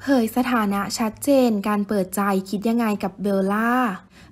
เผยสถานะชัดเจนการเปิดใจคิดยังไงกับเบลล่า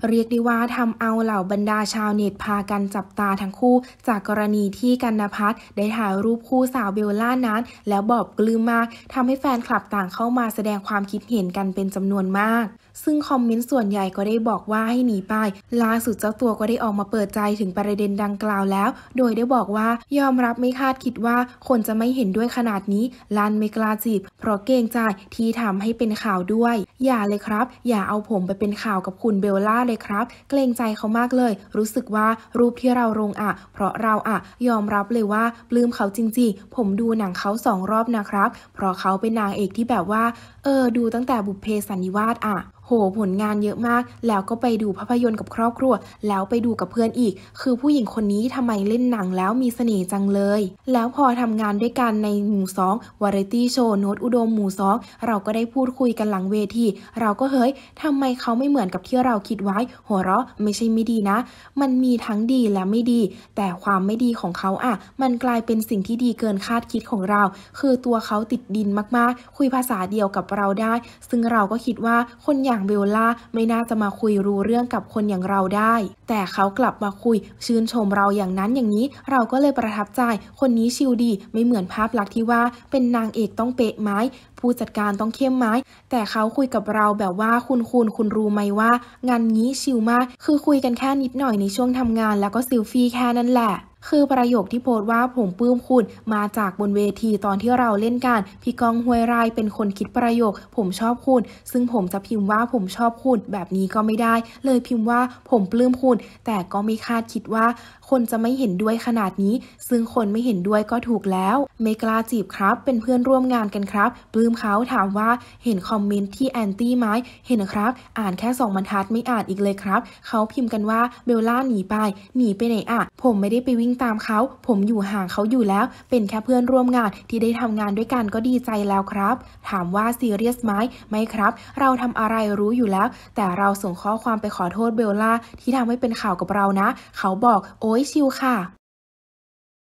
เรียกได้ว่าทำเอาเหล่าบรรดาชาวเน็ตพากันจับตาทั้งคู่ จากกรณีที่กันนพัฒน์ได้ถ่ายรูปคู่สาวเบลล่านั้น แล้วบอบกลืมมากทำให้แฟนคลับต่างเข้ามาแสดงความคิดเห็นกันเป็นจำนวนมาก ซึ่งคอมเมนต์ส่วนใหญ่ก็ได้บอกว่าให้หนีไปล่าสุดเจ้าตัวก็ได้ออกมาเปิดใจถึงประเด็นดังกล่าวแล้ว โดยได้บอกว่ายอมรับไม่คาดคิดว่า คนจะไม่เห็นด้วยขนาดนี้ลันไม่กล้าจีบเพราะเกรงใจที่ทำให้เป็นข่าวด้วย อย่าเลยครับ อย่าเอาผมไปเป็นข่าวกับคุณเบลล่าเลยครับ เกรงใจเขามากเลย รู้สึกว่ารูปที่เราลงอ่ะ เพราะเราอ่ะ ยอมรับเลยว่าปลื้มเขาจริงๆ ผมดูหนังเขาสองรอบนะครับ เพราะเขาเป็นนางเอกที่แบบว่า เออ ดูตั้งแต่บุพเพสันนิวาสอ่ะโห ผลงานเยอะมาก แล้วก็ไปดูภาพยนตร์กับครอบครัว แล้วไปดูกับเพื่อนอีก คือผู้หญิงคนนี้ทำไมเล่นหนังแล้วมีเสน่ห์จังเลย แล้วพอทำงานด้วยกันในหมู่สองวาไรตี้โชว์ โน้ตอุดมหมู่สอง เราก็ได้พูดคุยกันหลังเวที เราก็เฮ้ยทำไมเขาไม่เหมือนกับที่เราคิดไว้หัวเราะไม่ใช่ไม่ดีนะ มันมีทั้งดีและไม่ดี แต่ความไม่ดีของเขาอะมันกลายเป็นสิ่งที่ดีเกินคาดคิดของเรา คือตัวเขาติดดินมากๆ คุยภาษาเดียวกับเราได้ ซึ่งเราก็คิดว่าคนอย่างางเบลล่าไม่น่าจะมาคุยรู้เรื่องกับคนอย่างเราได้ แต่เขากลับมาคุย ชื่นชมเราอย่างนั้นอย่างนี้ เราก็เลยประทับใจ คนนี้ชิลดี ไม่เหมือนภาพลักษณ์ที่ว่าเป็นนางเอกต้องเป๊ะไม้ ผู้จัดการต้องเข้มไม้ แต่เขาคุยกับเราแบบว่าคุณคุณคุณรู้ไหมว่า งานนี้ชิลมาก คือคุยกันแค่นิดหน่อยในช่วงทำงาน แล้วก็ซิลฟี่แค่นั้นแหละคือประโยคที่โพสต์ว่าผมปลื้มคุณมาจากบนเวทีตอนที่เราเล่นกัน พี่กองห้วยรายเป็นคนคิดประโยคผมชอบคุณซึ่งผมจะพิมพ์ว่าผมชอบคุณ แบบนี้ก็ไม่ได้ เลยพิมพ์ว่าผมปลื้มคุณ แต่ก็ไม่คาดคิดว่า คนจะไม่เห็นด้วยขนาดนี้ ซึ่งคนไม่เห็นด้วยก็ถูกแล้วไม่กล้าจีบครับเป็นเพื่อนร่วมงานกันครับ ปลื้มเขาถามว่าเห็นคอมเมนต์ที่แอนตี้ไหมเห็นครับ อ่านแค่สองบรรทัดไม่อ่านอีกเลยครับเขาพิมพ์กันว่าเบลล่าหนีไปหนีไปไหนอ่ะผมไม่ได้ไปวิ่งตามเขาผมอยู่ห่างเขาอยู่แล้ว เป็นแค่เพื่อนร่วมงานที่ได้ทำงานด้วยกันก็ดีใจแล้วครับ ถามว่าซีเรียสไหมไม่ครับ เราทำอะไรรู้อยู่แล้ว แต่เราส่งข้อความไปขอโทษเบลล่าที่ทำให้เป็นข่าวกับเรานะ เขาบอกโอ้ยชิวค่ะ